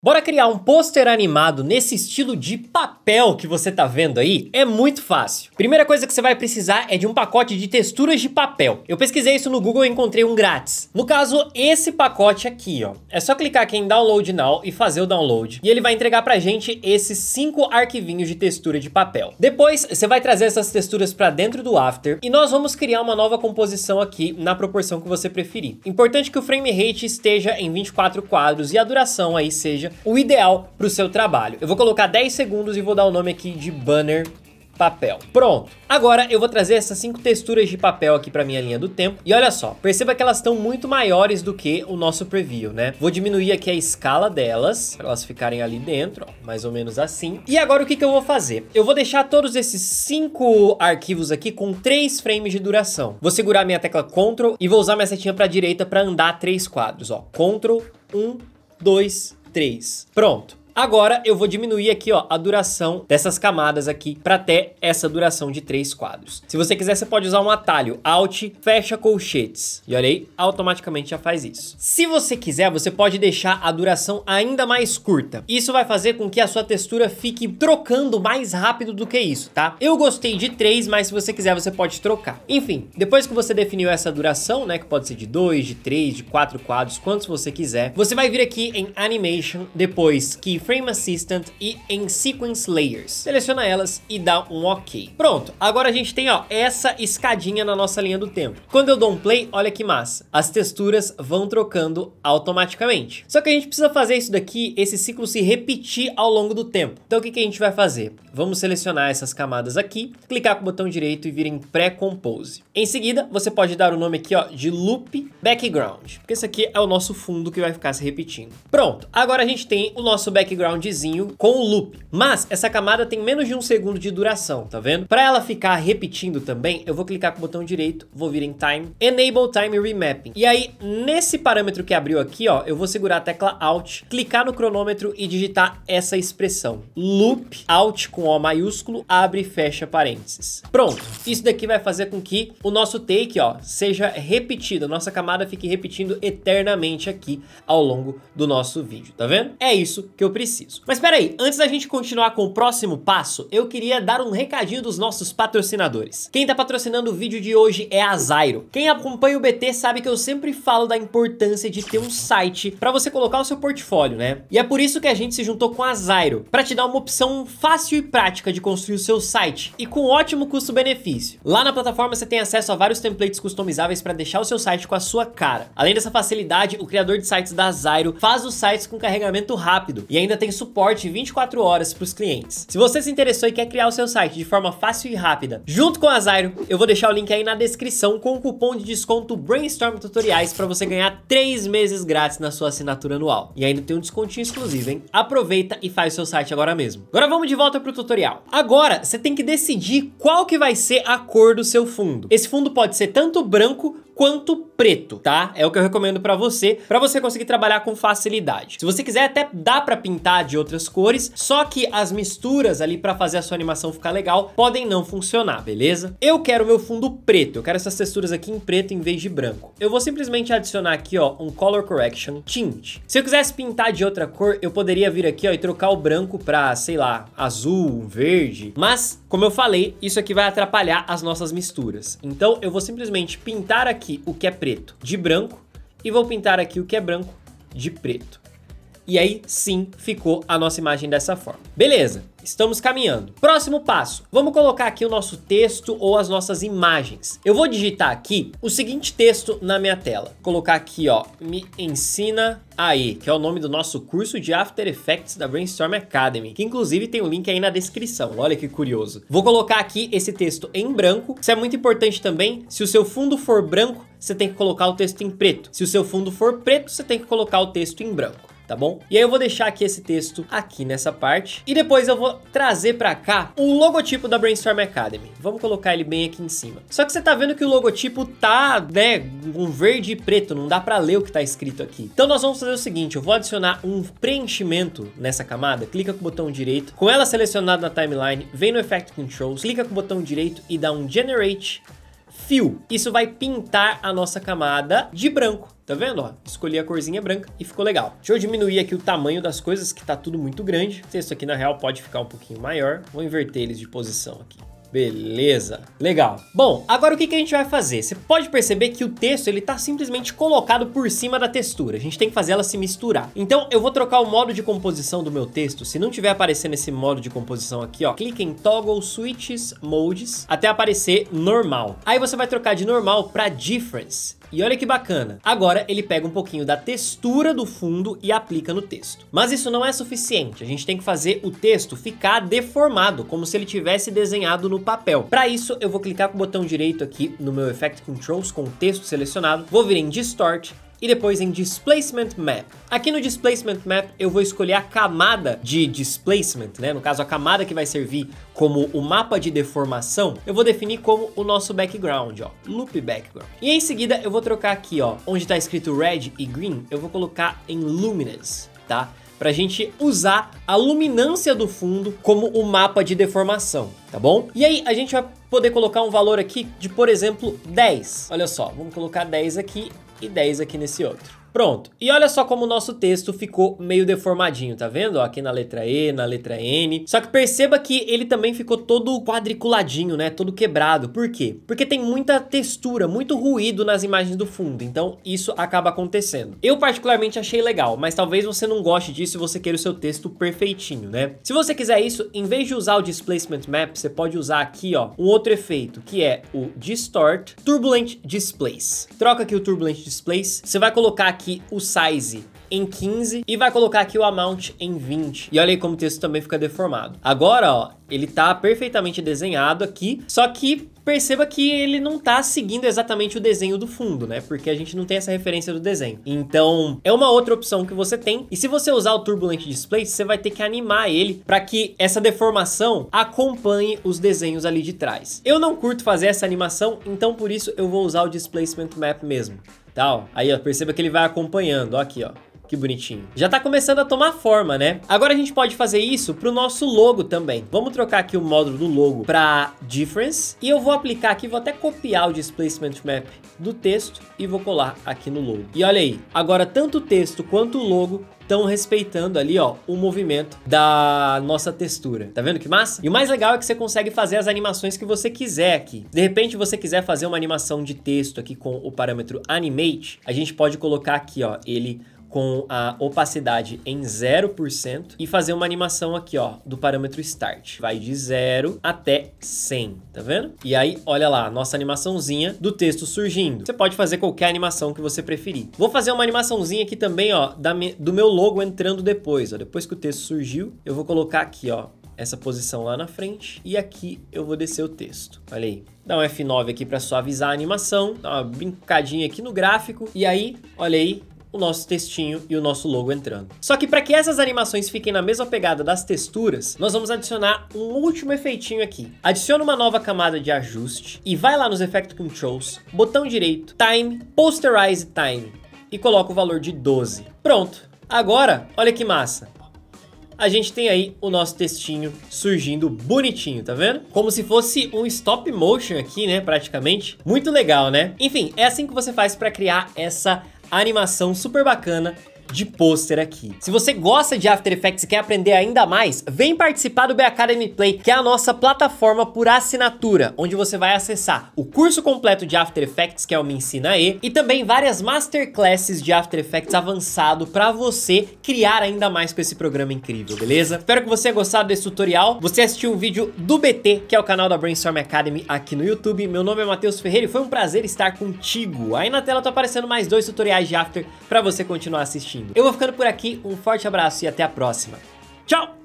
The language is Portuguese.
Bora criar um pôster animado nesse estilo de papel que você tá vendo aí? É muito fácil. Primeira coisa que você vai precisar é de um pacote de texturas de papel. Eu pesquisei isso no Google e encontrei um grátis. No caso, esse pacote aqui, ó. É só clicar aqui em Download Now e fazer o download. E ele vai entregar pra gente esses cinco arquivinhos de textura de papel. Depois, você vai trazer essas texturas pra dentro do After e nós vamos criar uma nova composição aqui na proporção que você preferir. Importante que o frame rate esteja em 24 quadros e a duração aí seja seja o ideal para o seu trabalho. Eu vou colocar 10 segundos e vou dar o nome aqui de banner papel. Pronto. Agora eu vou trazer essas cinco texturas de papel aqui para minha linha do tempo. E olha só, perceba que elas estão muito maiores do que o nosso preview, né? Vou diminuir aqui a escala delas, para elas ficarem ali dentro, ó, mais ou menos assim. E agora o que, que eu vou fazer? Eu vou deixar todos esses cinco arquivos aqui com três frames de duração. Vou segurar minha tecla Ctrl e vou usar minha setinha para direita para andar três quadros, ó. Ctrl, 1, 2, 3. Pronto. Agora eu vou diminuir aqui ó, a duração dessas camadas aqui para até essa duração de três quadros. Se você quiser, você pode usar um atalho Alt fecha colchetes. E olha aí, automaticamente já faz isso. Se você quiser, você pode deixar a duração ainda mais curta. Isso vai fazer com que a sua textura fique trocando mais rápido do que isso, tá? Eu gostei de três, mas se você quiser, você pode trocar. Enfim, depois que você definiu essa duração, né, que pode ser de dois, de três, de quatro quadros, quantos você quiser, você vai vir aqui em Animation, depois que Frame Assistant e em Sequence Layers. Seleciona elas e dá um OK. Pronto, agora a gente tem ó, essa escadinha na nossa linha do tempo. Quando eu dou um play, olha que massa. As texturas vão trocando automaticamente. Só que a gente precisa fazer isso daqui, esse ciclo se repetir ao longo do tempo. Então o que, que a gente vai fazer? Vamos selecionar essas camadas aqui, clicar com o botão direito e vir em pre compose Em seguida, você pode dar o nome aqui ó, de Loop Background, porque esse aqui é o nosso fundo que vai ficar se repetindo. Pronto, agora a gente tem o nosso background backgroundzinho com o loop. Mas essa camada tem menos de um segundo de duração, tá vendo? Para ela ficar repetindo também, eu vou clicar com o botão direito, vou vir em Time, Enable Time Remapping. E aí, nesse parâmetro que abriu aqui, ó, eu vou segurar a tecla Alt, clicar no cronômetro e digitar essa expressão. Loop, Alt com O maiúsculo, abre e fecha parênteses. Pronto. Isso daqui vai fazer com que o nosso take, ó, seja repetido, a nossa camada fique repetindo eternamente aqui ao longo do nosso vídeo, tá vendo? É isso que eu preciso. Mas peraí, antes da gente continuar com o próximo passo, eu queria dar um recadinho dos nossos patrocinadores. Quem tá patrocinando o vídeo de hoje é a Zairo. Quem acompanha o BT sabe que eu sempre falo da importância de ter um site para você colocar o seu portfólio, né? E é por isso que a gente se juntou com a Zairo, para te dar uma opção fácil e prática de construir o seu site e com ótimo custo-benefício. Lá na plataforma você tem acesso a vários templates customizáveis para deixar o seu site com a sua cara. Além dessa facilidade, o criador de sites da Zairo faz os sites com carregamento rápido e ainda ainda tem suporte 24 horas para os clientes. Se você se interessou e quer criar o seu site de forma fácil e rápida, junto com a Zairo, eu vou deixar o link aí na descrição com o cupom de desconto Brainstorm Tutoriais para você ganhar 3 meses grátis na sua assinatura anual. E ainda tem um descontinho exclusivo, hein? Aproveita e faz seu site agora mesmo. Agora vamos de volta para o tutorial. Agora, você tem que decidir qual que vai ser a cor do seu fundo. Esse fundo pode ser tanto branco quanto preto, tá? É o que eu recomendo para você, para você conseguir trabalhar com facilidade. Se você quiser, até dá para pintar de outras cores, só que as misturas ali para fazer a sua animação ficar legal podem não funcionar, beleza? Eu quero meu fundo preto, eu quero essas texturas aqui em preto em vez de branco. Eu vou simplesmente adicionar aqui, ó, um Color Correction Tint. Se eu quisesse pintar de outra cor, eu poderia vir aqui, ó, e trocar o branco pra, sei lá, azul, verde, mas, como eu falei, isso aqui vai atrapalhar as nossas misturas. Então, eu vou simplesmente pintar aqui aqui o que é preto de branco e vou pintar aqui o que é branco de preto. E aí sim ficou a nossa imagem dessa forma. Beleza! Estamos caminhando. Próximo passo. Vamos colocar aqui o nosso texto ou as nossas imagens. Eu vou digitar aqui o seguinte texto na minha tela. Vou colocar aqui, ó, me ensina aí, que é o nome do nosso curso de After Effects da Brainstorm Academy, que inclusive tem o um link aí na descrição. Olha que curioso. Vou colocar aqui esse texto em branco. Isso é muito importante também. Se o seu fundo for branco, você tem que colocar o texto em preto. Se o seu fundo for preto, você tem que colocar o texto em branco tá bom? E aí eu vou deixar aqui esse texto aqui nessa parte. E depois eu vou trazer para cá o logotipo da Brainstorm Academy. Vamos colocar ele bem aqui em cima. Só que você tá vendo que o logotipo tá, né, um verde e preto, não dá para ler o que tá escrito aqui. Então nós vamos fazer o seguinte, eu vou adicionar um preenchimento nessa camada, clica com o botão direito, com ela selecionada na timeline, vem no Effect Controls, clica com o botão direito e dá um Generate fio. Isso vai pintar a nossa camada de branco. Tá vendo? Ó, escolhi a corzinha branca e ficou legal. Deixa eu diminuir aqui o tamanho das coisas, que tá tudo muito grande. Isso aqui, na real, pode ficar um pouquinho maior. Vou inverter eles de posição aqui. Beleza, legal. Bom, agora o que, que a gente vai fazer? Você pode perceber que o texto ele tá simplesmente colocado por cima da textura. A gente tem que fazer ela se misturar. Então eu vou trocar o modo de composição do meu texto. Se não tiver aparecendo esse modo de composição aqui, ó, clique em Toggle Switches Modes até aparecer normal. Aí você vai trocar de normal para Difference. E olha que bacana. Agora ele pega um pouquinho da textura do fundo e aplica no texto. Mas isso não é suficiente. A gente tem que fazer o texto ficar deformado, como se ele tivesse desenhado no papel. Para isso, eu vou clicar com o botão direito aqui no meu Effect Controls com o texto selecionado, vou vir em Distort e depois em Displacement Map. Aqui no Displacement Map eu vou escolher a camada de Displacement, né? No caso, a camada que vai servir como o mapa de deformação, eu vou definir como o nosso background, ó, Loop Background. E em seguida eu vou trocar aqui, ó, onde está escrito Red e Green, eu vou colocar em Luminance, tá? para a gente usar a luminância do fundo como o mapa de deformação, tá bom? E aí a gente vai poder colocar um valor aqui de, por exemplo, 10. Olha só, vamos colocar 10 aqui e 10 aqui nesse outro. Pronto. E olha só como o nosso texto ficou meio deformadinho, tá vendo? Ó, aqui na letra E, na letra N. Só que perceba que ele também ficou todo quadriculadinho, né? Todo quebrado. Por quê? Porque tem muita textura, muito ruído nas imagens do fundo. Então, isso acaba acontecendo. Eu particularmente achei legal, mas talvez você não goste disso e você queira o seu texto perfeitinho, né? Se você quiser isso, em vez de usar o Displacement Map, você pode usar aqui, ó, um outro efeito, que é o Distort Turbulent Displays. Troca aqui o Turbulent Displays. Você vai colocar aqui aqui o size em 15 e vai colocar aqui o amount em 20. E olha aí como o texto também fica deformado. Agora, ó, ele tá perfeitamente desenhado aqui, só que perceba que ele não tá seguindo exatamente o desenho do fundo, né? Porque a gente não tem essa referência do desenho. Então, é uma outra opção que você tem. E se você usar o Turbulent Display, você vai ter que animar ele para que essa deformação acompanhe os desenhos ali de trás. Eu não curto fazer essa animação, então por isso eu vou usar o Displacement Map mesmo. Tal. Aí, ó, perceba que ele vai acompanhando, ó, aqui, ó. Que bonitinho. Já tá começando a tomar forma, né? Agora a gente pode fazer isso pro nosso logo também. Vamos trocar aqui o módulo do logo para Difference. E eu vou aplicar aqui, vou até copiar o Displacement Map do texto e vou colar aqui no logo. E olha aí, agora tanto o texto quanto o logo estão respeitando ali, ó, o movimento da nossa textura. Tá vendo que massa? E o mais legal é que você consegue fazer as animações que você quiser aqui. De repente você quiser fazer uma animação de texto aqui com o parâmetro animate, a gente pode colocar aqui, ó, ele com a opacidade em 0% e fazer uma animação aqui, ó, do parâmetro start. Vai de 0 até 100, tá vendo? E aí, olha lá, nossa animaçãozinha do texto surgindo. Você pode fazer qualquer animação que você preferir. Vou fazer uma animaçãozinha aqui também, ó, da, do meu logo entrando depois, ó. Depois que o texto surgiu, eu vou colocar aqui, ó, essa posição lá na frente e aqui eu vou descer o texto. Olha aí. Dá um F9 aqui para suavizar a animação, dá uma brincadinha aqui no gráfico e aí, olha aí, o nosso textinho e o nosso logo entrando. Só que para que essas animações fiquem na mesma pegada das texturas, nós vamos adicionar um último efeitinho aqui. Adiciona uma nova camada de ajuste e vai lá nos Effect Controls, botão direito, Time, Posterize Time e coloca o valor de 12. Pronto. Agora, olha que massa a gente tem aí o nosso textinho surgindo bonitinho, tá vendo? Como se fosse um stop motion aqui, né, praticamente. Muito legal, né? Enfim, é assim que você faz para criar essa animação super bacana de pôster aqui. Se você gosta de After Effects e quer aprender ainda mais, vem participar do B Academy Play, que é a nossa plataforma por assinatura, onde você vai acessar o curso completo de After Effects, que é o Me Ensina E, e também várias masterclasses de After Effects avançado para você criar ainda mais com esse programa incrível, beleza? Espero que você tenha gostado desse tutorial, você assistiu um vídeo do BT, que é o canal da Brainstorm Academy aqui no YouTube. Meu nome é Matheus Ferreira e foi um prazer estar contigo. Aí na tela tá aparecendo mais dois tutoriais de After para você continuar assistindo assistindo. Eu vou ficando por aqui, um forte abraço e até a próxima. Tchau!